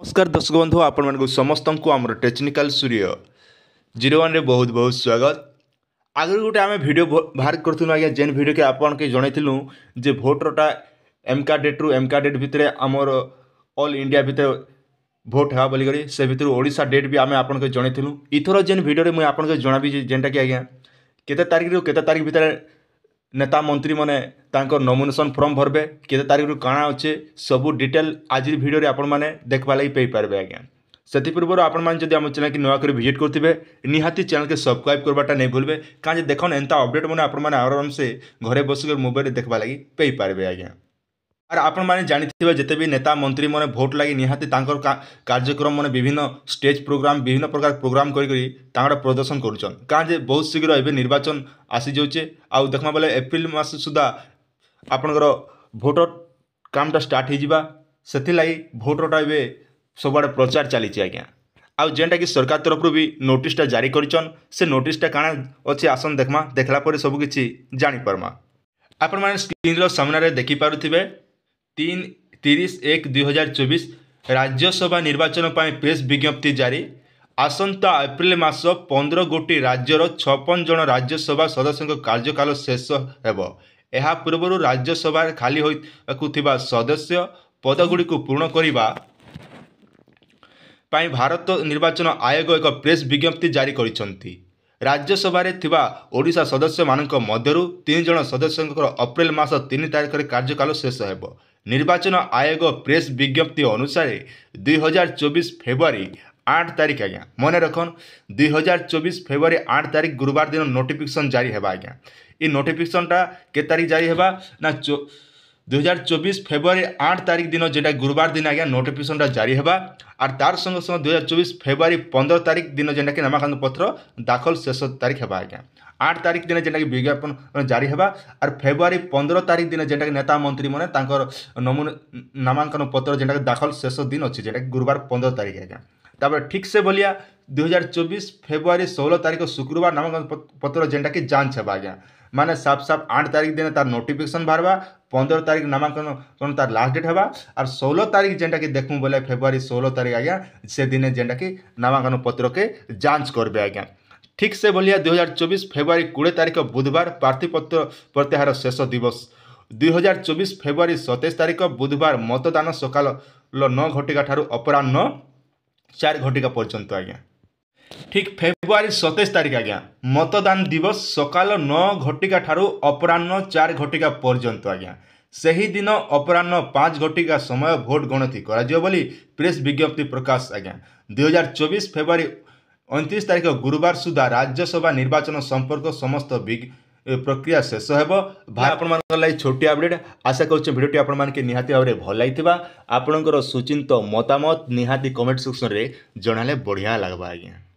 नमस्कार दर्शक बंधु आपण समस्त आम टेक्निकाल सूर्य जीरो वन बहुत बहुत स्वागत आगे गोटे आम भिड बाहर करूँ आज जेन भिड के आपके जनईलु जो भोट्रटा एम का डेट रू एम का डेट भितर आमर अल इंडिया भितर भोट है बोलिक से भितर ओडा डेट भी आम आपको जनईलु इथर जेन भिडे मुझे आपको जनाबी जेनटा कि आज्ञा के तारिख रू के तारिख भितर ନେତା ମନ୍ତ୍ରୀମାନେ ତାଙ୍କର୍ ନମିନେସନ୍ ଫର୍ମ ଭର୍ବେ କେତେ ତାରିଖ୍ରୁ କାଣା ଅଛେ ସବୁ ଡିଟେଲ୍ ଆଜିର୍ ଭିଡ଼ିଓରେ ଆପଣମାନେ ଦେଖ୍ବାର୍ ଲାଗି ପାଇପାର୍ବେ ଆଜ୍ଞା ସେଥିପୂର୍ବରୁ ଆପଣମାନେ ଯଦି ଆମ ଚ୍ୟାନେଲ୍କେ ନୂଆକରି ଭିଜିଟ୍ କରିଥିବେ ନିହାତି ଚ୍ୟାନେଲ୍କେ ସବସ୍କ୍ରାଇବ୍ କର୍ବାଟା ନେଇ ଭୁଲ୍ବେ କାଁ ଯେ ଦେଖନ୍ ଏନ୍ତା ଅପଡ଼େଟ୍ମାନେ ଆପଣମାନେ ଆରାମ୍ସେ ଘରେ ବସିକରି ମୋବାଇଲ୍ରେ ଦେଖ୍ବାର୍ ଲାଗି ପାଇପାର୍ବେ ଆଜ୍ଞା আর আপনার জাঁথিবে যেতে বি নেতা মন্ত্রী মানে ভোট লাগি নিহতি তাঁর কার্যক্রম মানে বিভিন্ন স্টেজ প্রোগ্রাম বিভিন্ন প্রকার প্রোগ্রাম করি তাঁর প্রদর্শন করছেন কারণ যে বহু শীঘ্র এবে নির্বাচন আসি যাচ্ছে আখমা বেলে এপ্রিল মাস সুদ্ধা আপনার ভোটর কামটা স্টার্ট হয়ে যা সেগে ভোটরটা এবে সবুড়ে প্রচার চালিছে আজ্ঞা ଆଉ ଯେନ୍ଟାକି ସରକାର ତରଫରୁ ବି ନୋଟିସ୍ଟା ଜାରି କରିଛନ୍ ସେ ନୋଟିସ୍ଟା କାଣା ଅଛି ଆସନ୍ ଦେଖ୍ମା ଦେଖ୍ଲା ପରେ ସବୁକିଛି ଜାଣିପାର୍ମା ଆପଣମାନେ ସ୍କ୍ରିନ୍ର ସାମ୍ନାରେ ଦେଖିପାରୁଥିବେ ତିନି ତିରିଶ ଏକ ଦୁଇହଜାର ଚବିଶ ରାଜ୍ୟସଭା ନିର୍ବାଚନ ପାଇଁ ପ୍ରେସ୍ ବିଜ୍ଞପ୍ତି ଜାରି ଆସନ୍ତା ଏପ୍ରିଲ ମାସ ପନ୍ଦର ଗୋଟି ରାଜ୍ୟର ଛପନ ଜଣ ରାଜ୍ୟସଭା ସଦସ୍ୟଙ୍କ କାର୍ଯ୍ୟକାଳ ଶେଷ ହେବ ଏହା ପୂର୍ବରୁ ରାଜ୍ୟସଭା ଖାଲି ହୋଇବାକୁ ଥିବା ସଦସ୍ୟ ପଦଗୁଡ଼ିକୁ ପୂରଣ କରିବା ପାଇଁ ଭାରତ ନିର୍ବାଚନ ଆୟୋଗ ଏକ ପ୍ରେସ୍ ବିଜ୍ଞପ୍ତି ଜାରି କରିଛନ୍ତି ରାଜ୍ୟସଭାରେ ଥିବା ଓଡ଼ିଶା ସଦସ୍ୟମାନଙ୍କ ମଧ୍ୟରୁ ତିନି ଜଣ ସଦସ୍ୟଙ୍କର ଅପ୍ରେଲ ମାସ ତିନି ତାରିଖରେ କାର୍ଯ୍ୟକାଳ ଶେଷ ହେବ নির্বাচন আয়োগ প্রেস বিজ্ঞপ্তি অনুসারে দুই হাজার চব্বিশ ফেব্রুয়ারি আট তারিখ আজ্ঞা মনে রাখুন দুই হাজার চব্বিশ ফেব্রুয়ারি আট তারিখ গুরুবার দিন নোটিফিকেসন জারি হবা আজ্ঞা এই নোটিফিকেসনটা কে তারিখ জারি হবা না দুই চব্বিশ ফেব্রুয়ারি আট তারিখ দিন যেটা গুরুবার দিন আজ্ঞা নোটিফিকেশনটা জারি হওয়া আর তার সঙ্গে সঙ্গে দুই হাজার ফেব্রুয়ারি পনেরো তারিখ দিন যেটাকি নামাঙ্কন পত্র দাখল শেষ তারিখ হওয়া আজ্ঞা আট তারিখ দিন যেটাকি বিজ্ঞাপন জারি হওয়া আর ফেব্রুয়ারি পনেরো তারিখ দিন যেটাকি নেতা মন্ত্রী মানে তাঁর নমু নামাঙ্কন পত্র যেটাকি দাখল শেষ দিন অছে যেটাকি গুরুবার পনেরো তারিখ আজ্ঞা তারপরে ঠিক সে বলিয়া দুই হাজার চব্বিশ ফেব্রুয়ারি ষোলো তারিখ শুক্রবার নামাঙ্কন পত্র যেটাকি যাঞ্চ হওয়া আজ্ঞা ମାନେ ସାଫ୍ ସାଫ୍ ଆଠ ତାରିଖ ଦିନ ତାର ନୋଟିଫିକେସନ୍ ବାହାରବା ପନ୍ଦର ତାରିଖ ନାମାଙ୍କନ ତାର ଲାଷ୍ଟ ଡେଟ୍ ହେବା ଆର୍ ଷୋହଳ ତାରିଖ ଯେନ୍ଟାକି ଦେଖମୁ ବୋଲେ ଫେବୃଆରୀ ଷୋହଳ ତାରିଖ ଆଜ୍ଞା ସେଦିନେ ଯେନ୍ଟାକି ନାମାଙ୍କନ ପତ୍ରକେ ଯାଞ୍ଚ କରିବେ ଆଜ୍ଞା ଠିକ୍ ସେ ଭଳିଆ ଦୁଇହଜାର ଚବିଶ ଫେବୃଆରୀ କୋଡ଼ିଏ ତାରିଖ ବୁଧବାର ପ୍ରାର୍ଥୀପତ୍ର ପ୍ରତ୍ୟାହାର ଶେଷ ଦିବସ ଦୁଇହଜାର ଚବିଶ ଫେବୃଆରୀ ସତେଇଶ ତାରିଖ ବୁଧବାର ମତଦାନ ସକାଳ ନଅ ଘଟିକା ଠାରୁ ଅପରାହ୍ନ ଚାରି ଘଟିକା ପର୍ଯ୍ୟନ୍ତ ଆଜ୍ଞା ଠିକ୍ ଫେବୃଆରୀ ସତେଇଶ ତାରିଖ ଆଜ୍ଞା ମତଦାନ ଦିବସ ସକାଳ ନଅ ଘଟିକା ଠାରୁ ଅପରାହ୍ନ ଚାରି ଘଟିକା ପର୍ଯ୍ୟନ୍ତ ଆଜ୍ଞା ସେହିଦିନ ଅପରାହ୍ନ ପାଞ୍ଚ ଘଟିକା ସମୟ ଭୋଟ ଗଣତି କରାଯିବ ବୋଲି ପ୍ରେସ୍ ବିଜ୍ଞପ୍ତି ପ୍ରକାଶ ଆଜ୍ଞା ଦୁଇହଜାର ଚବିଶ ଫେବୃଆରୀ ଅଣତିରିଶ ତାରିଖ ଗୁରୁବାର ସୁଦ୍ଧା ରାଜ୍ୟସଭା ନିର୍ବାଚନ ସମ୍ପର୍କ ସମସ୍ତ ପ୍ରକ୍ରିୟା ଶେଷ ହେବ ଭାଇ ଆପଣମାନଙ୍କ ଲାଗି ଛୋଟିଆ ଅପଡ଼େଟ୍ ଆଶା କରୁଛି ଭିଡ଼ିଓଟି ଆପଣମାନଙ୍କୁ ନିହାତି ଭାବରେ ଭଲ ଲାଗିଥିବା ଆପଣଙ୍କର ସୁଚିନ୍ତ ମତାମତ ନିହାତି କମେଣ୍ଟ ସେକ୍ସନ୍ରେ ଜଣାଇଲେ ବଢ଼ିଆ ଲାଗ୍ବା ଆଜ୍ଞା